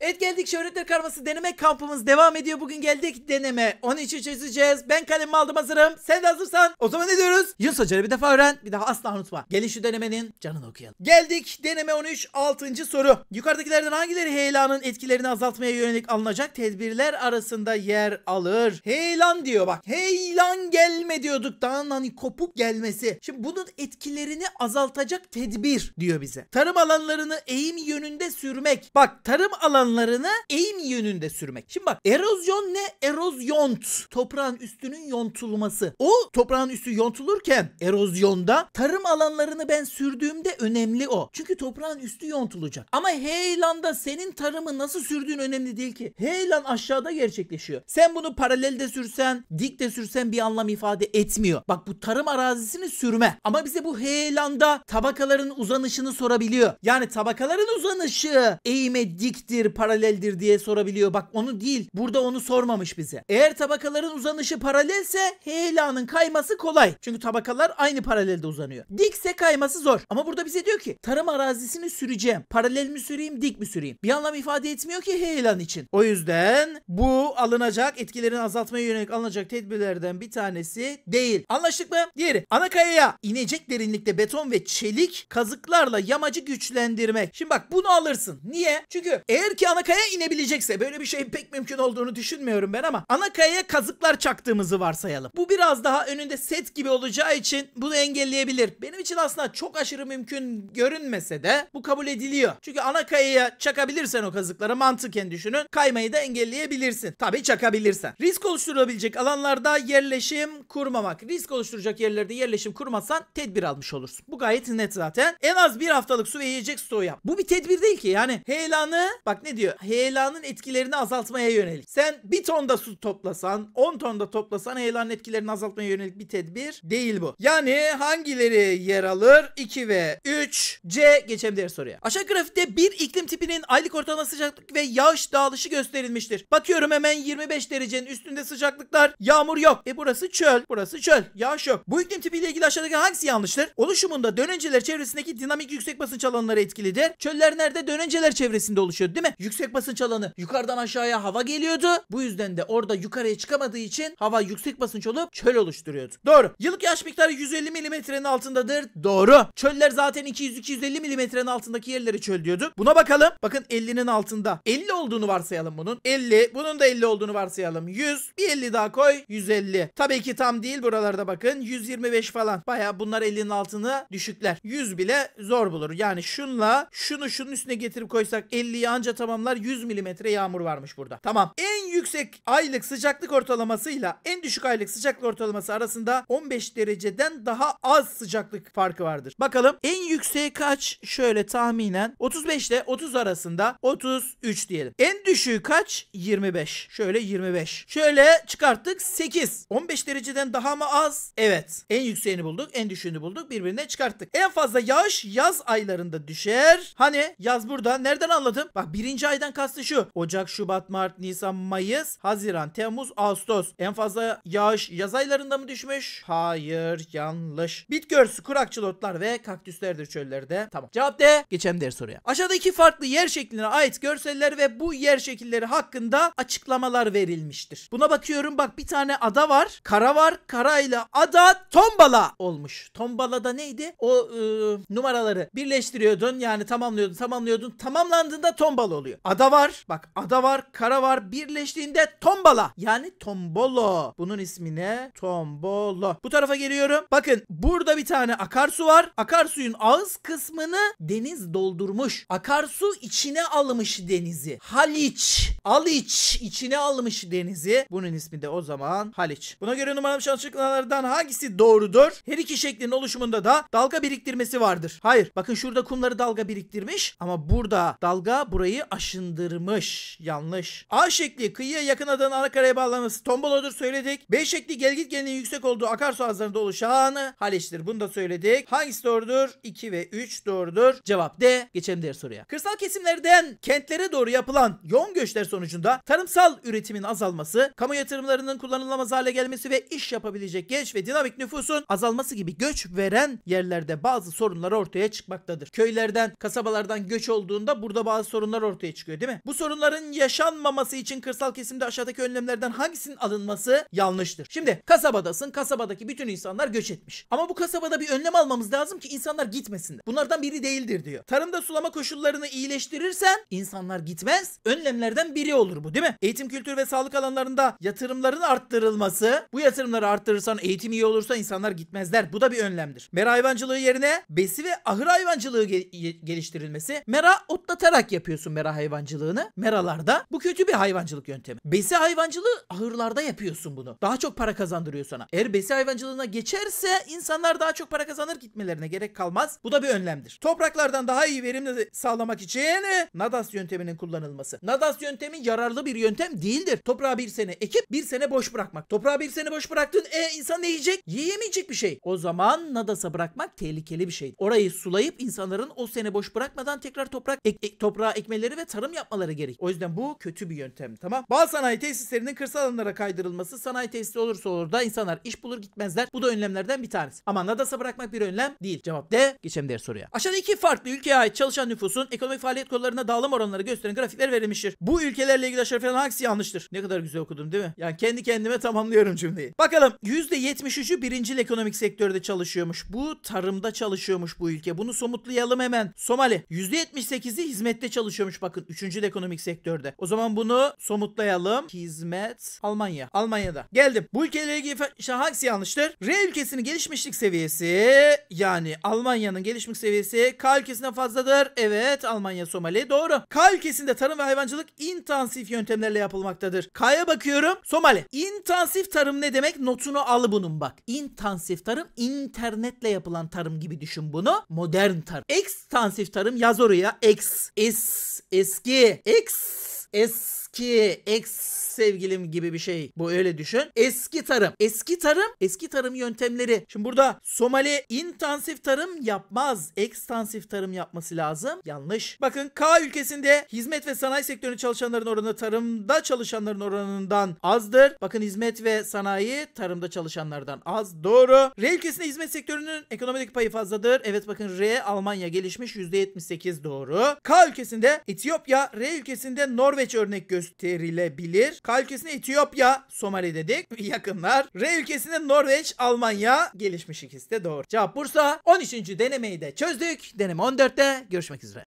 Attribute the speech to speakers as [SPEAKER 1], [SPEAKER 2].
[SPEAKER 1] Evet geldik şöhretler karması deneme kampımız devam ediyor. Bugün geldik deneme. 13'ü çözeceğiz. Ben kalemimi aldım hazırım. Sen de hazırsan. O zaman ne diyoruz? Yunus Hoca'yı bir defa öğren. Bir daha asla unutma. Gelin şu denemenin canını okuyalım. Geldik deneme 13 6. soru. Yukarıdakilerden hangileri heyelanın etkilerini azaltmaya yönelik alınacak tedbirler arasında yer alır? Heyelan diyor bak. Heyelan gelme diyorduk. Dağın hani kopuk gelmesi. Şimdi bunun etkilerini azaltacak tedbir diyor bize. Tarım alanlarını eğim yönünde sürmek. Bak tarım alan planlarını eğim yönünde sürmek. Şimdi bak erozyon ne? Erozyont. Toprağın üstünün yontulması. O toprağın üstü yontulurken erozyonda tarım alanlarını ben sürdüğümde önemli o. Çünkü toprağın üstü yontulacak. Ama heyelanda senin tarımı nasıl sürdüğün önemli değil ki. Heyelan aşağıda gerçekleşiyor. Sen bunu paralelde sürsen, dik de sürsen bir anlam ifade etmiyor. Bak bu tarım arazisini sürme. Ama bize bu heyelanda tabakaların uzanışını sorabiliyor. Yani tabakaların uzanışı eğime diktir, paraleldir diye sorabiliyor. Bak onu değil. Burada onu sormamış bize. Eğer tabakaların uzanışı paralelse heyelanın kayması kolay. Çünkü tabakalar aynı paralelde uzanıyor. Dikse kayması zor. Ama burada bize diyor ki tarım arazisini süreceğim. Paralel mi süreyim dik mi süreyim? Bir anlam ifade etmiyor ki heyelan için. O yüzden bu alınacak etkilerini azaltmaya yönelik alınacak tedbirlerden bir tanesi değil. Anlaştık mı? Diğeri ana kayaya inecek derinlikte beton ve çelik kazıklarla yamacı güçlendirmek. Şimdi bak bunu alırsın. Niye? Çünkü eğer ki ana kaya inebilecekse böyle bir şeyin pek mümkün olduğunu düşünmüyorum ben ama ana kayaya kazıklar çaktığımızı varsayalım. Bu biraz daha önünde set gibi olacağı için bunu engelleyebilir. Benim için aslında çok aşırı mümkün görünmese de bu kabul ediliyor. Çünkü ana kayaya çakabilirsen o kazıkları mantıken düşünün. Kaymayı da engelleyebilirsin. Tabi çakabilirsen. Risk oluşturabilecek alanlarda yerleşim kurmamak. Risk oluşturacak yerlerde yerleşim kurmazsan tedbir almış olursun. Bu gayet net zaten. En az bir haftalık su ve yiyecek stoğu yap. Bu bir tedbir değil ki. Yani heyelanı bak ne diyor diyor. Heyelanın etkilerini azaltmaya yönelik. Sen bir tonda su toplasan, 10 tonda toplasan heyelanın etkilerini azaltmaya yönelik bir tedbir değil bu. Yani hangileri yer alır? 2 ve 3. C geçelim diğer soruya. Aşağı grafikte bir iklim tipinin aylık ortalama sıcaklık ve yağış dağılışı gösterilmiştir. Bakıyorum hemen 25 derecenin üstünde sıcaklıklar. Yağmur yok. E burası çöl. Burası çöl. Yağış yok. Bu iklim tipiyle ilgili aşağıdaki hangisi yanlıştır? Oluşumunda dönenceler çevresindeki dinamik yüksek basınç alanları etkilidir. Çöller nerede? Dönenceler çevresinde oluşuyor değil mi? yüksek basınç alanı yukarıdan aşağıya hava geliyordu. Bu yüzden de orada yukarıya çıkamadığı için hava yüksek basınç olup çöl oluşturuyordu. Doğru. Yıllık yağış miktarı 150 milimetrenin altındadır. Doğru. Çöller zaten 200-250 milimetrenin altındaki yerleri çöl diyordu. Buna bakalım. Bakın 50'nin altında. 50 olduğunu varsayalım bunun. 50. Bunun da 50 olduğunu varsayalım. 100. Bir 50 daha koy. 150. Tabii ki tam değil buralarda bakın. 125 falan. Baya bunlar 50'nin altını düşükler. 100 bile zor bulur. Yani şunla şunu şunun üstüne getirip koysak 50'yi anca tamam rakamlar 100 milimetre yağmur varmış burada. Tamam. En yüksek aylık sıcaklık ortalamasıyla en düşük aylık sıcaklık ortalaması arasında 15 dereceden daha az sıcaklık farkı vardır. Bakalım en yükseği kaç? Şöyle tahminen 35 ile 30 arasında 33 diyelim. En düşüğü kaç? 25. Şöyle 25. Şöyle çıkarttık 8. 15 dereceden daha mı az? Evet. En yükseğini bulduk, en düşüğünü bulduk. Birbirine çıkarttık. En fazla yağış yaz aylarında düşer. Hani yaz burada. Nereden anladım? Bak birinci aydan kastı şu. Ocak, Şubat, Mart, Nisan, Mayıs, Haziran, Temmuz, Ağustos. En fazla yağış yaz aylarında mı düşmüş? Hayır yanlış. Bit görsü kurakçıl otlar ve kaktüslerdir çöllerde. Tamam. Cevap D. Geçen diğer soruya. Aşağıda iki farklı yer şekline ait görseller ve bu yer şekilleri hakkında açıklamalar verilmiştir. Buna bakıyorum bak bir tane ada var. Kara var. Kara ile ada tombala olmuş. Tombala'da neydi? O e, numaraları birleştiriyordun yani tamamlıyordun tamamlıyordun. Tamamlandığında tombala oluyor oluyor. Ada var. Bak ada var, kara var. Birleştiğinde tombala. Yani tombolo. Bunun ismi ne? Tombolo. Bu tarafa geliyorum. Bakın burada bir tane akarsu var. Akarsuyun ağız kısmını deniz doldurmuş. Akarsu içine almış denizi. Haliç. Aliç içine almış denizi. Bunun ismi de o zaman Haliç. Buna göre numaralı açıklamalardan hangisi doğrudur? Her iki şeklin oluşumunda da dalga biriktirmesi vardır. Hayır. Bakın şurada kumları dalga biriktirmiş ama burada dalga burayı aşağı aşındırmış. Yanlış. A şekli kıyıya yakın adanın ana karaya bağlanması tombolodur söyledik. B şekli gelgit genliğinin yüksek olduğu akarsu ağızlarında oluşan Haliç'tir. Bunu da söyledik. Hangisi doğrudur? 2 ve 3 doğrudur. Cevap D. Geçelim diğer soruya. Kırsal kesimlerden kentlere doğru yapılan yoğun göçler sonucunda tarımsal üretimin azalması, kamu yatırımlarının kullanılamaz hale gelmesi ve iş yapabilecek genç ve dinamik nüfusun azalması gibi göç veren yerlerde bazı sorunlar ortaya çıkmaktadır. Köylerden, kasabalardan göç olduğunda burada bazı sorunlar ortaya ortaya çıkıyor değil mi? Bu sorunların yaşanmaması için kırsal kesimde aşağıdaki önlemlerden hangisinin alınması yanlıştır? Şimdi kasabadasın. Kasabadaki bütün insanlar göç etmiş. Ama bu kasabada bir önlem almamız lazım ki insanlar gitmesin. Bunlardan biri değildir diyor. Tarımda sulama koşullarını iyileştirirsen insanlar gitmez. Önlemlerden biri olur bu değil mi? Eğitim, kültür ve sağlık alanlarında yatırımların arttırılması. Bu yatırımları arttırırsan eğitim iyi olursa insanlar gitmezler. Bu da bir önlemdir. Mera hayvancılığı yerine besi ve ahır hayvancılığı ge geliştirilmesi. Mera otlatarak yapıyorsun mera hayvancılığını meralarda. Bu kötü bir hayvancılık yöntemi. Besi hayvancılığı ahırlarda yapıyorsun bunu. Daha çok para kazandırıyor sana. Eğer besi hayvancılığına geçerse insanlar daha çok para kazanır gitmelerine gerek kalmaz. Bu da bir önlemdir. Topraklardan daha iyi verimli sağlamak için nadas yönteminin kullanılması. Nadas yöntemi yararlı bir yöntem değildir. Toprağı bir sene ekip bir sene boş bırakmak. Toprağı bir sene boş bıraktın e insan ne yiyecek? Yiyemeyecek bir şey. O zaman nadasa bırakmak tehlikeli bir şey. Orayı sulayıp insanların o sene boş bırakmadan tekrar toprak ek, ek, toprağa ekmeleri ve tarım yapmaları gerek. O yüzden bu kötü bir yöntem tamam. Bazı sanayi tesislerinin kırsal alanlara kaydırılması sanayi tesisi olursa olur da insanlar iş bulur gitmezler. Bu da önlemlerden bir tanesi. Ama Nadas'a bırakmak bir önlem değil. Cevap D. Geçelim diğer soruya. Aşağıda iki farklı ülkeye ait çalışan nüfusun ekonomik faaliyet kollarına dağılım oranları gösteren grafikler verilmiştir. Bu ülkelerle ilgili aşırı falan hangisi yanlıştır? Ne kadar güzel okudum değil mi? Yani kendi kendime tamamlıyorum cümleyi. Bakalım %73'ü birinci ekonomik sektörde çalışıyormuş. Bu tarımda çalışıyormuş bu ülke. Bunu somutlayalım hemen. Somali %78'i hizmette çalışıyormuş bakın üçüncü ekonomik sektörde. O zaman bunu somutlayalım. Hizmet Almanya. Almanya'da. Geldim. Bu ülkelere ilgili işte hangisi yanlıştır? R ülkesinin gelişmişlik seviyesi yani Almanya'nın gelişmişlik seviyesi K ülkesinden fazladır. Evet Almanya Somali doğru. K ülkesinde tarım ve hayvancılık intensif yöntemlerle yapılmaktadır. K'ya bakıyorum. Somali. İntensif tarım ne demek? Notunu al bunun bak. İntensif tarım internetle yapılan tarım gibi düşün bunu. Modern tarım. Ekstansif tarım yaz oraya. X. S. S eski X Eski ex sevgilim gibi bir şey. Bu öyle düşün. Eski tarım. Eski tarım. Eski tarım yöntemleri. Şimdi burada Somali intensif tarım yapmaz. Ekstansif tarım yapması lazım. Yanlış. Bakın K ülkesinde hizmet ve sanayi sektörü çalışanların oranı tarımda çalışanların oranından azdır. Bakın hizmet ve sanayi tarımda çalışanlardan az. Doğru. R ülkesinde hizmet sektörünün ekonomideki payı fazladır. Evet bakın R Almanya gelişmiş %78 doğru. K ülkesinde Etiyopya, R ülkesinde Norveç Norveç örnek gösterilebilir. K ülkesine Etiyopya, Somali dedik. Yakınlar. R ülkesine Norveç, Almanya. Gelişmiş ikisi de doğru. Cevap Bursa. 13. denemeyi de çözdük. Deneme 14'te görüşmek üzere.